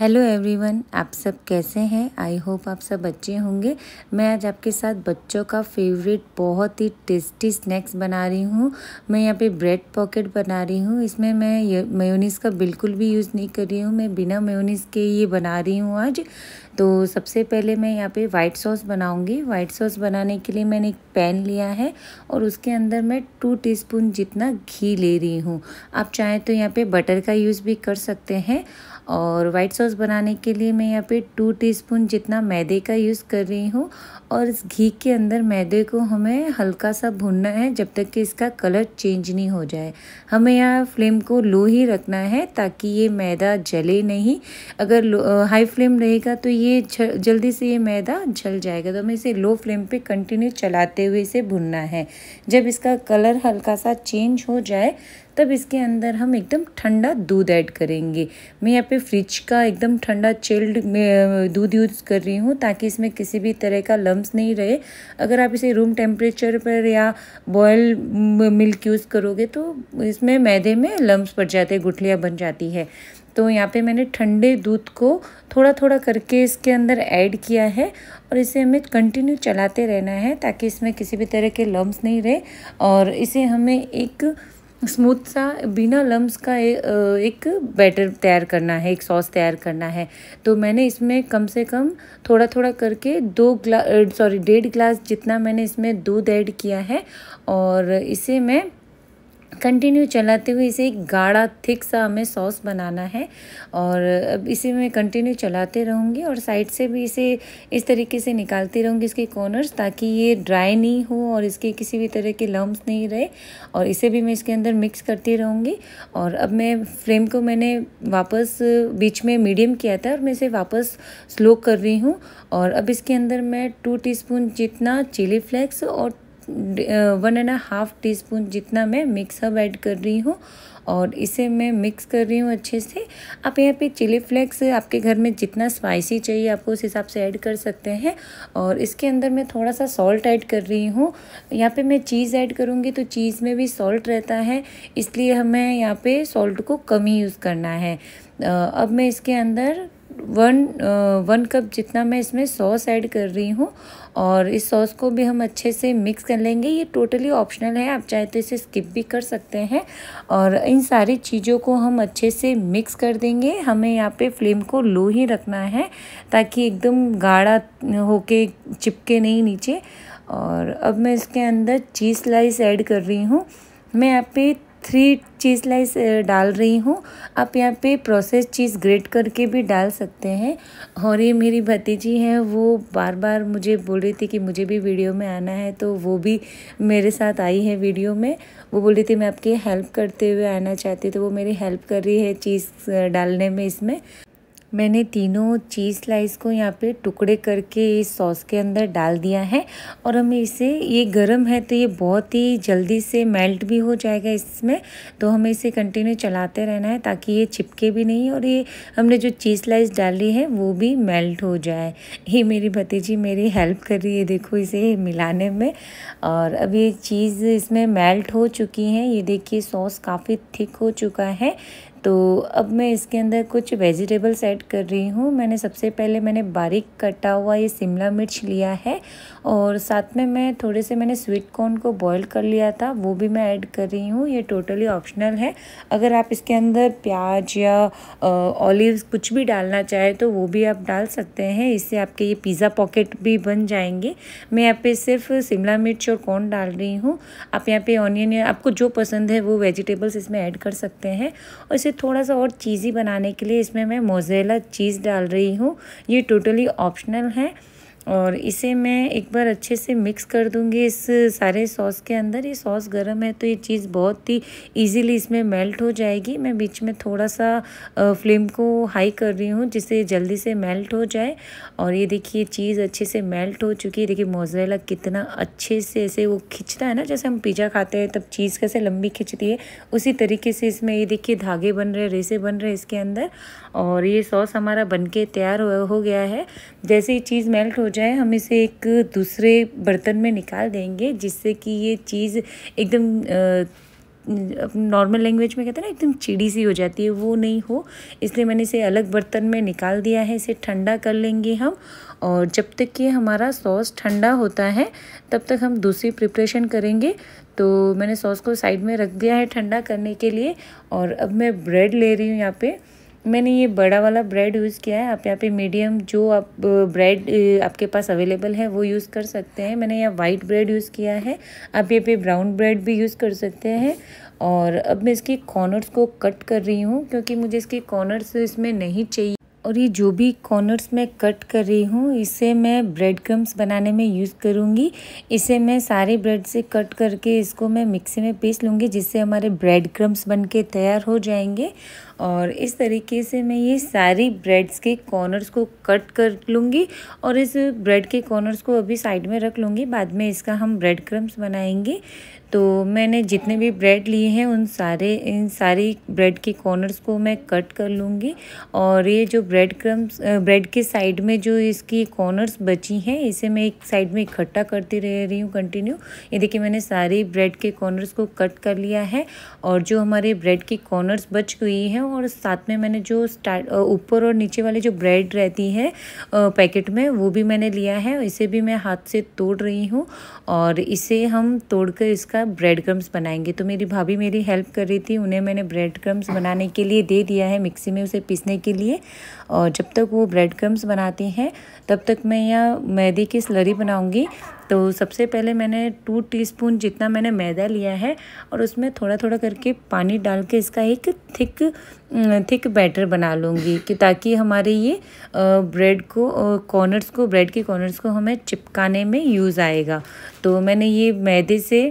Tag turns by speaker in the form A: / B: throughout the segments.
A: hello everyone आप सब कैसे हैं आई होप आप सब अच्छे होंगे मैं आज आपके साथ बच्चों का फेवरेट बहुत ही टेस्टी स्नैक्स बना रही हूँ मैं यहाँ पे ब्रेड पॉकेट बना रही हूँ इसमें मैं मेयोनीज़ का बिल्कुल भी यूज़ नहीं कर रही हूँ मैं बिना मेयोनीज़ के ये बना रही हूँ आज तो सबसे पहले मैं यहाँ पे वाइट सॉस बनाऊँगी वाइट सॉस बनाने के लिए मैंने एक पैन लिया है और उसके अंदर मैं टू टीस्पून जितना घी ले रही हूँ आप चाहें तो यहाँ पे बटर का यूज़ भी कर सकते हैं और वाइट सॉस बनाने के लिए मैं यहाँ पे टू टीस्पून जितना मैदे का यूज़ कर रही हूँ और इस घी के अंदर मैदे को हमें हल्का सा भुनना है जब तक कि इसका कलर चेंज नहीं हो जाए हमें यहाँ फ्लेम को लो ही रखना है ताकि ये मैदा जले नहीं अगर हाई फ्लेम रहेगा तो ये ये जल्दी से ये मैदा जल जाएगा तो हमें इसे लो फ्लेम पे कंटिन्यू चलाते हुए इसे भुनना है जब इसका कलर हल्का सा चेंज हो जाए तब इसके अंदर हम एकदम ठंडा दूध ऐड करेंगे मैं यहाँ पे फ्रिज का एकदम ठंडा चिल्ड दूध यूज़ कर रही हूँ ताकि इसमें किसी भी तरह का लम्ब नहीं रहे अगर आप इसे रूम टेम्परेचर पर या बॉयल मिल्क यूज़ करोगे तो इसमें मैदे में लम्ब पड़ जाते हैं गुठलियाँ बन जाती है तो यहाँ पे मैंने ठंडे दूध को थोड़ा थोड़ा करके इसके अंदर ऐड किया है और इसे हमें कंटिन्यू चलाते रहना है ताकि इसमें किसी भी तरह के लम्ब नहीं रहे और इसे हमें एक स्मूथ सा बिना लम्ब का एक बैटर तैयार करना है एक सॉस तैयार करना है तो मैंने इसमें कम से कम थोड़ा थोड़ा करके दो ग्ला सॉरी डेढ़ ग्लास जितना मैंने इसमें दूध ऐड किया है और इसे मैं कंटिन्यू चलाते हुए इसे एक गाढ़ा थिक सा हमें सॉस बनाना है और अब इसे मैं कंटिन्यू चलाते रहूँगी और साइड से भी इसे इस तरीके से निकालती रहूँगी इसके कॉर्नर्स ताकि ये ड्राई नहीं हो और इसके किसी भी तरह के लम्ब नहीं रहे और इसे भी मैं इसके अंदर मिक्स करती रहूँगी और अब मैं फ्लेम को मैंने वापस बीच में मीडियम किया था और मैं इसे वापस स्लो कर रही हूँ और अब इसके अंदर मैं टू टी जितना चिली फ्लेक्स और one and half teaspoon जितना मैं मिक्सअप ऐड कर रही हूँ और इसे मैं मिक्स कर रही हूँ अच्छे से आप यहाँ पे चिली फ्लेक्स आपके घर में जितना स्पाइसी चाहिए आपको उस हिसाब से ऐड कर सकते हैं और इसके अंदर मैं थोड़ा सा सॉल्ट ऐड कर रही हूँ यहाँ पे मैं चीज़ ऐड करूँगी तो चीज़ में भी सॉल्ट रहता है इसलिए हमें यहाँ पे सॉल्ट को कम ही यूज़ करना है अब मैं इसके अंदर वन वन कप जितना मैं इसमें सॉस ऐड कर रही हूँ और इस सॉस को भी हम अच्छे से मिक्स कर लेंगे ये टोटली ऑप्शनल है आप चाहे तो इसे स्किप भी कर सकते हैं और इन सारी चीज़ों को हम अच्छे से मिक्स कर देंगे हमें यहाँ पे फ्लेम को लो ही रखना है ताकि एकदम गाढ़ा होके चिपके नहीं नीचे और अब मैं इसके अंदर चीज़ स्लाइस ऐड कर रही हूँ मैं यहाँ पे थ्री चीज़ लाइस डाल रही हूँ आप यहाँ पे प्रोसेस चीज़ ग्रेट करके भी डाल सकते हैं और ये मेरी भतीजी हैं वो बार बार मुझे बोल रही थी कि मुझे भी वीडियो में आना है तो वो भी मेरे साथ आई है वीडियो में वो बोल रही थी मैं आपकी हेल्प करते हुए आना चाहती तो वो मेरी हेल्प कर रही है चीज़ uh, डालने में इसमें मैंने तीनों चीज़ स्लाइस को यहाँ पे टुकड़े करके इस सॉस के अंदर डाल दिया है और हमें इसे ये गर्म है तो ये बहुत ही जल्दी से मेल्ट भी हो जाएगा इसमें तो हमें इसे कंटिन्यू चलाते रहना है ताकि ये चिपके भी नहीं और ये हमने जो चीज़ स्लाइस डाली है वो भी मेल्ट हो जाए ये मेरी भतीजी मेरी हेल्प कर रही है देखो इसे मिलाने में और अब ये चीज़ इसमें मेल्ट हो चुकी है ये देखिए सॉस काफ़ी थिक हो चुका है तो अब मैं इसके अंदर कुछ वेजिटेबल्स ऐड कर रही हूँ मैंने सबसे पहले मैंने बारीक कटा हुआ ये शिमला मिर्च लिया है और साथ में मैं थोड़े से मैंने स्वीट कॉर्न को बॉईल कर लिया था वो भी मैं ऐड कर रही हूँ ये टोटली ऑप्शनल है अगर आप इसके अंदर प्याज या ऑलिव्स कुछ भी डालना चाहें तो वो भी आप डाल सकते हैं इससे आपके ये पिज़्ज़ा पॉकेट भी बन जाएंगे मैं यहाँ पे सिर्फ शिमला मिर्च और कॉर्न डाल रही हूँ आप यहाँ पे ऑनियन या आपको जो पसंद है वो वेजिटेबल्स इसमें ऐड कर सकते हैं और इसे थोड़ा सा और चीज़ी बनाने के लिए इसमें मैं मोजेला चीज़ डाल रही हूँ ये टोटली ऑप्शनल है और इसे मैं एक बार अच्छे से मिक्स कर दूंगी इस सारे सॉस के अंदर ये सॉस गर्म है तो ये चीज़ बहुत ही इजीली इसमें मेल्ट हो जाएगी मैं बीच में थोड़ा सा फ्लेम को हाई कर रही हूँ जिससे जल्दी से मेल्ट हो जाए और ये देखिए चीज़ अच्छे से मेल्ट हो चुकी है देखिए मोजरेला कितना अच्छे से ऐसे वो खिंचता है ना जैसे हम पिज़्ज़ा खाते हैं तब चीज़ कैसे लंबी खिंचती है उसी तरीके से इसमें ये देखिए धागे बन रहे रेसे बन रहे इसके अंदर और ये सॉस हमारा बन के तैयार हो गया है जैसे ये चीज़ मेल्ट हो जाए हम इसे एक दूसरे बर्तन में निकाल देंगे जिससे कि ये चीज़ एकदम नॉर्मल लैंग्वेज में कहते हैं ना एकदम चिड़ी सी हो जाती है वो नहीं हो इसलिए मैंने इसे अलग बर्तन में निकाल दिया है इसे ठंडा कर लेंगे हम और जब तक कि हमारा सॉस ठंडा होता है तब तक हम दूसरी प्रिपरेशन करेंगे तो मैंने सॉस को साइड में रख दिया है ठंडा करने के लिए और अब मैं ब्रेड ले रही हूँ यहाँ पर मैंने ये बड़ा वाला ब्रेड यूज़ किया है आप यहाँ पे मीडियम जो आप ब्रेड आपके पास अवेलेबल है वो यूज़ कर सकते हैं मैंने यहाँ वाइट ब्रेड यूज़ किया है आप यहाँ पे ब्राउन ब्रेड भी यूज़ कर सकते हैं और अब मैं इसकी कॉर्नर्स को कट कर रही हूँ क्योंकि मुझे इसकी कॉर्नर्स इसमें नहीं चाहिए और ये जो भी कॉर्नर्स मैं कट कर रही हूँ इसे मैं ब्रेड क्रम्स बनाने में यूज़ करूँगी इसे मैं सारे ब्रेड से कट करके इसको मैं मिक्सी में पीस लूँगी जिससे हमारे ब्रेड क्रम्स बन के तैयार हो जाएंगे और इस तरीके से मैं ये सारी ब्रेड्स के कॉर्नर्स को कट कर लूँगी और इस ब्रेड के कॉर्नर्स को अभी साइड में रख लूँगी बाद में इसका हम ब्रेड क्रम्स बनाएंगे तो मैंने जितने भी ब्रेड लिए हैं उन सारे इन सारी ब्रेड के कॉर्नर्स को मैं कट कर लूँगी और ये जो ब्रेड क्रम्स ब्रेड के साइड में जो इसकी कॉर्नर्स बची हैं इसे मैं एक साइड में इकट्ठा करती रह रही हूँ कंटिन्यू ये देखिए मैंने सारे ब्रेड के कॉर्नर्स को कट कर लिया है और जो हमारे ब्रेड के कॉर्नर्स बच गई हैं हूँ और साथ में मैंने जो स्टार्ट ऊपर और नीचे वाले जो ब्रेड रहती है पैकेट में वो भी मैंने लिया है इसे भी मैं हाथ से तोड़ रही हूँ और इसे हम तोड़ कर इसका ब्रेड क्रम्स बनाएंगे तो मेरी भाभी मेरी हेल्प कर रही थी उन्हें मैंने ब्रेड क्रम्स बनाने के लिए दे दिया है मिक्सी में उसे पीसने के लिए और जब तक वो ब्रेड क्रम्स बनाती हैं तब तक मैं यह मैदे की स्लरी बनाऊँगी तो सबसे पहले मैंने टू टीस्पून जितना मैंने मैदा लिया है और उसमें थोड़ा थोड़ा करके पानी डाल के इसका एक थिक थिक बैटर बना लूँगी कि ताकि हमारे ये ब्रेड को कॉर्नर्स को ब्रेड के कॉर्नर्स को हमें चिपकाने में यूज़ आएगा तो मैंने ये मैदे से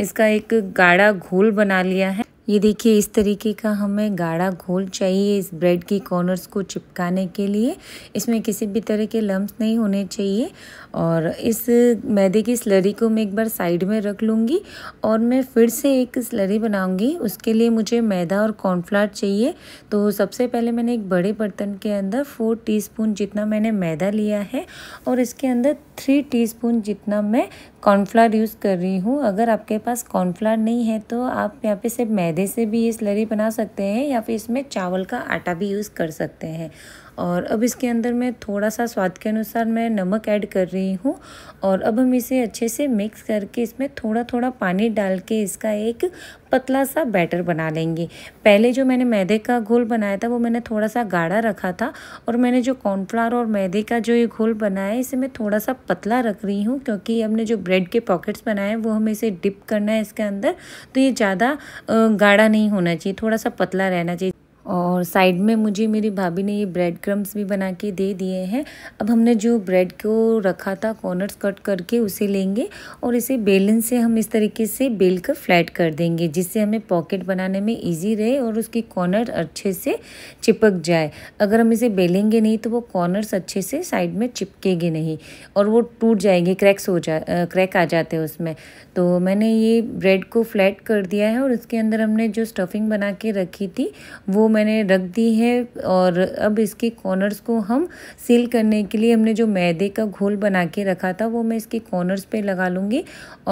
A: इसका एक गाढ़ा घोल बना लिया है ये देखिए इस तरीके का हमें गाढ़ा घोल चाहिए इस ब्रेड की कॉर्नर्स को चिपकाने के लिए इसमें किसी भी तरह के लम्ब नहीं होने चाहिए और इस मैदे की स्लरी को मैं एक बार साइड में रख लूँगी और मैं फिर से एक स्लरी बनाऊँगी उसके लिए मुझे मैदा और कॉर्नफ्लावर चाहिए तो सबसे पहले मैंने एक बड़े बर्तन के अंदर फोर टी जितना मैंने मैदा लिया है और इसके अंदर थ्री टीस्पून जितना मैं कॉर्नफ्लावर यूज़ कर रही हूँ अगर आपके पास कॉर्नफ्लावर नहीं है तो आप यहाँ पे सिर्फ मैदे से भी ये स्लरी बना सकते हैं या फिर इसमें चावल का आटा भी यूज़ कर सकते हैं और अब इसके अंदर मैं थोड़ा सा स्वाद के अनुसार मैं नमक ऐड कर रही हूँ और अब हम इसे अच्छे से मिक्स करके इसमें थोड़ा थोड़ा पानी डाल के इसका एक पतला सा बैटर बना लेंगे पहले जो मैंने मैदे का घोल बनाया था वो मैंने थोड़ा सा गाढ़ा रखा था और मैंने जो कॉर्नफ्लावर और मैदे का जो ये घोल बनाया है इसे मैं थोड़ा सा पतला रख रही हूँ क्योंकि हमने जो ब्रेड के पॉकेट्स बनाए हैं वो हमें इसे डिप करना है इसके अंदर तो ये ज़्यादा गाढ़ा नहीं होना चाहिए थोड़ा सा पतला रहना चाहिए और साइड में मुझे मेरी भाभी ने ये ब्रेड क्रम्स भी बना के दे दिए हैं अब हमने जो ब्रेड को रखा था कॉर्नर्स कट करके उसे लेंगे और इसे बेलन से हम इस तरीके से बेल कर फ्लैट कर देंगे जिससे हमें पॉकेट बनाने में इजी रहे और उसकी कॉर्नर अच्छे से चिपक जाए अगर हम इसे बेलेंगे नहीं तो वो कॉर्नर्स अच्छे से साइड में चिपकेगे नहीं और वो टूट जाएंगे क्रैक्स हो जा क्रैक आ जाते हैं उसमें तो मैंने ये ब्रेड को फ्लैट कर दिया है और उसके अंदर हमने जो स्टफिंग बना के रखी थी वो मैंने रख दी है और अब इसके कॉर्नर्स को हम सील करने के लिए हमने जो मैदे का घोल बना के रखा था वो मैं इसके कॉर्नर्स पे लगा लूँगी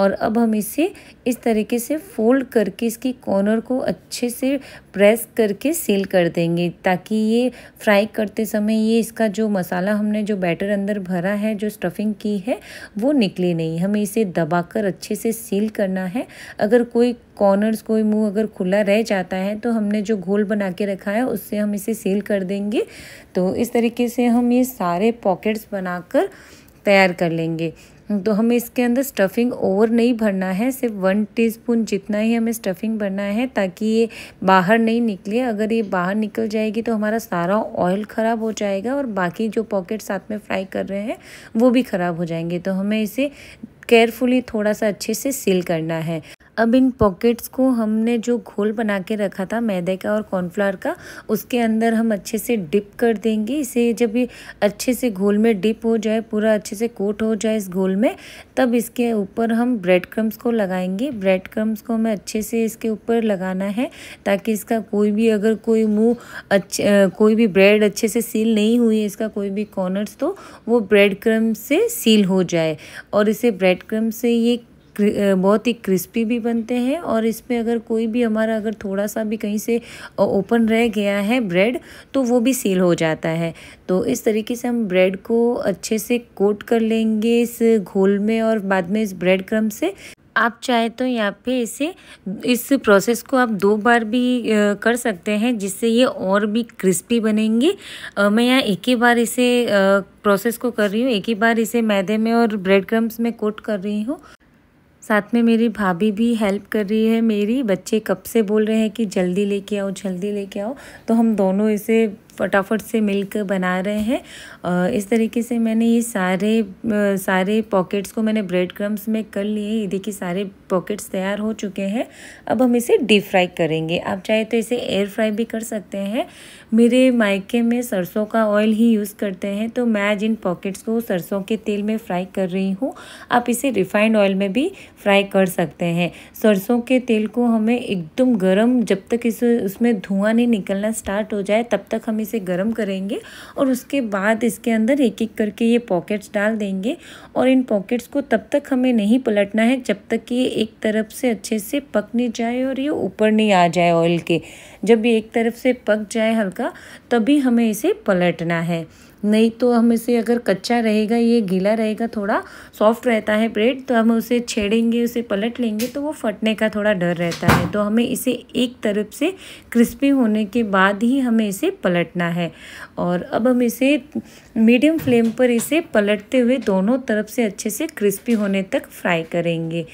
A: और अब हम इसे इस तरीके से फोल्ड करके इसकी कॉर्नर को अच्छे से प्रेस करके सील कर देंगे ताकि ये फ्राई करते समय ये इसका जो मसाला हमने जो बैटर अंदर भरा है जो स्टफिंग की है वो निकले नहीं हमें इसे दबा अच्छे से सील करना है अगर कोई कॉर्नर्स कोई मुंह अगर खुला रह जाता है तो हमने जो घोल बना के रखा है उससे हम इसे सील कर देंगे तो इस तरीके से हम ये सारे पॉकेट्स बनाकर तैयार कर लेंगे तो हमें इसके अंदर स्टफिंग ओवर नहीं भरना है सिर्फ वन टीस्पून जितना ही हमें स्टफिंग भरना है ताकि ये बाहर नहीं निकले अगर ये बाहर निकल जाएगी तो हमारा सारा ऑयल ख़राब हो जाएगा और बाकी जो पॉकेट साथ में फ्राई कर रहे हैं वो भी ख़राब हो जाएंगे तो हमें इसे केयरफुली थोड़ा सा अच्छे से सील करना है अब इन पॉकेट्स को हमने जो घोल बना के रखा था मैदे का और कॉर्नफ्लावर का उसके अंदर हम अच्छे से डिप कर देंगे इसे जब ये अच्छे से घोल में डिप हो जाए पूरा अच्छे से कोट हो जाए इस घोल में तब इसके ऊपर हम ब्रेड क्रम्स को लगाएंगे ब्रेड क्रम्स को हमें अच्छे से इसके ऊपर लगाना है ताकि इसका कोई भी अगर कोई मुँह अच्छे कोई भी ब्रेड अच्छे से सील नहीं हुई है इसका कोई भी कॉर्नर्स तो वो ब्रेड क्रम से सील हो जाए और इसे ब्रेड क्रम से ये बहुत ही क्रिस्पी भी बनते हैं और इसमें अगर कोई भी हमारा अगर थोड़ा सा भी कहीं से ओपन रह गया है ब्रेड तो वो भी सील हो जाता है तो इस तरीके से हम ब्रेड को अच्छे से कोट कर लेंगे इस घोल में और बाद में इस ब्रेड क्रम से आप चाहे तो यहाँ पे इसे इस प्रोसेस को आप दो बार भी कर सकते हैं जिससे ये और भी क्रिस्पी बनेंगे मैं यहाँ एक ही बार इसे प्रोसेस को कर रही हूँ एक ही बार इसे मैदे में और ब्रेड क्रम्स में कोट कर रही हूँ साथ में मेरी भाभी भी हेल्प कर रही है मेरी बच्चे कब से बोल रहे हैं कि जल्दी लेके आओ जल्दी लेके आओ तो हम दोनों इसे फटाफट से मिलकर बना रहे हैं इस तरीके से मैंने ये सारे सारे पॉकेट्स को मैंने ब्रेड क्रम्स में कर लिए ये देखिए सारे पॉकेट्स तैयार हो चुके हैं अब हम इसे डीप फ्राई करेंगे आप चाहे तो इसे एयर फ्राई भी कर सकते हैं मेरे मायके में सरसों का ऑयल ही यूज़ करते हैं तो मैं आज इन पॉकेट्स को सरसों के तेल में फ्राई कर रही हूँ आप इसे रिफाइंड ऑयल में भी फ्राई कर सकते हैं सरसों के तेल को हमें एकदम गर्म जब तक इसे उसमें धुआँ नहीं निकलना स्टार्ट हो जाए तब तक हमें इसे गर्म करेंगे और उसके बाद इसके अंदर एक एक करके ये पॉकेट्स डाल देंगे और इन पॉकेट्स को तब तक हमें नहीं पलटना है जब तक कि ये एक तरफ से अच्छे से पक नहीं जाए और ये ऊपर नहीं आ जाए ऑयल के जब ये एक तरफ से पक जाए हल्का तभी हमें इसे पलटना है नहीं तो हम इसे अगर कच्चा रहेगा ये गीला रहेगा थोड़ा सॉफ्ट रहता है ब्रेड तो हम उसे छेड़ेंगे उसे पलट लेंगे तो वो फटने का थोड़ा डर रहता है तो हमें इसे एक तरफ से क्रिस्पी होने के बाद ही हमें इसे पलटना है और अब हम इसे मीडियम फ्लेम पर इसे पलटते हुए दोनों तरफ से अच्छे से क्रिस्पी होने तक फ्राई करेंगे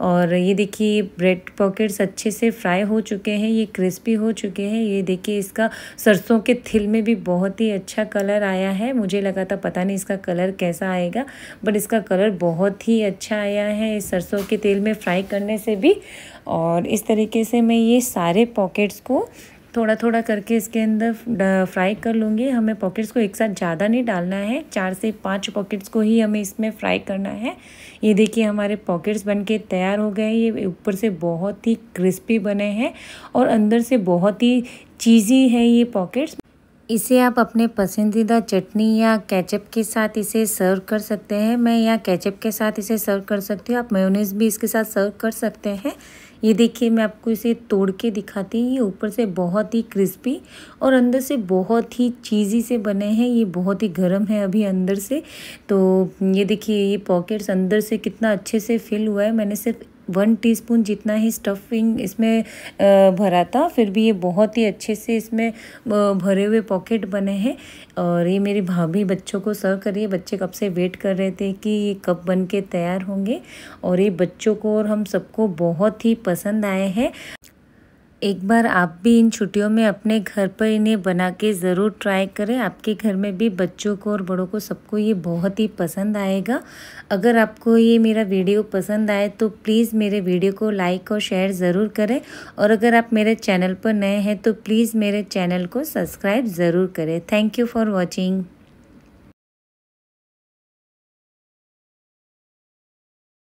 A: और ये देखिए ब्रेड पॉकेट्स अच्छे से फ्राई हो चुके हैं ये क्रिस्पी हो चुके हैं ये देखिए इसका सरसों के थिल में भी बहुत ही अच्छा कलर आया है मुझे लगा था पता नहीं इसका कलर कैसा आएगा बट इसका कलर बहुत ही अच्छा आया है सरसों के तेल में फ्राई करने से भी और इस तरीके से मैं ये सारे पॉकेट्स को थोड़ा थोड़ा करके इसके अंदर फ्राई कर लूँगी हमें पॉकेट्स को एक साथ ज़्यादा नहीं डालना है चार से पाँच पॉकेट्स को ही हमें इसमें फ्राई करना है ये देखिए हमारे पॉकेट्स बन के तैयार हो गए ये ऊपर से बहुत ही क्रिस्पी बने हैं और अंदर से बहुत ही चीज़ी है ये पॉकेट्स इसे आप अपने पसंदीदा चटनी या केचप के साथ इसे सर्व कर सकते हैं मैं या केचप के साथ इसे सर्व कर सकती हूँ आप मेयोनीज भी इसके साथ सर्व कर सकते हैं ये देखिए मैं आपको इसे तोड़ के दिखाती हूँ ये ऊपर से बहुत ही क्रिस्पी और अंदर से बहुत ही चीज़ी से बने हैं ये बहुत ही गर्म है अभी अंदर से तो ये देखिए ये पॉकेट्स अंदर से कितना अच्छे से फिल हुआ है मैंने सिर्फ वन टीस्पून जितना ही स्टफिंग इसमें भरा था फिर भी ये बहुत ही अच्छे से इसमें भरे हुए पॉकेट बने हैं और ये मेरी भाभी बच्चों को सर्व कर रही है बच्चे कब से वेट कर रहे थे कि ये कब बन के तैयार होंगे और ये बच्चों को और हम सबको बहुत ही पसंद आए हैं एक बार आप भी इन छुट्टियों में अपने घर पर इन्हें बना के ज़रूर ट्राई करें आपके घर में भी बच्चों को और बड़ों को सबको ये बहुत ही पसंद आएगा अगर आपको ये मेरा वीडियो पसंद आए तो प्लीज़ मेरे वीडियो को लाइक और शेयर ज़रूर करें और अगर आप मेरे चैनल पर नए हैं तो प्लीज़ मेरे चैनल को सब्सक्राइब ज़रूर करें थैंक यू फॉर वॉचिंग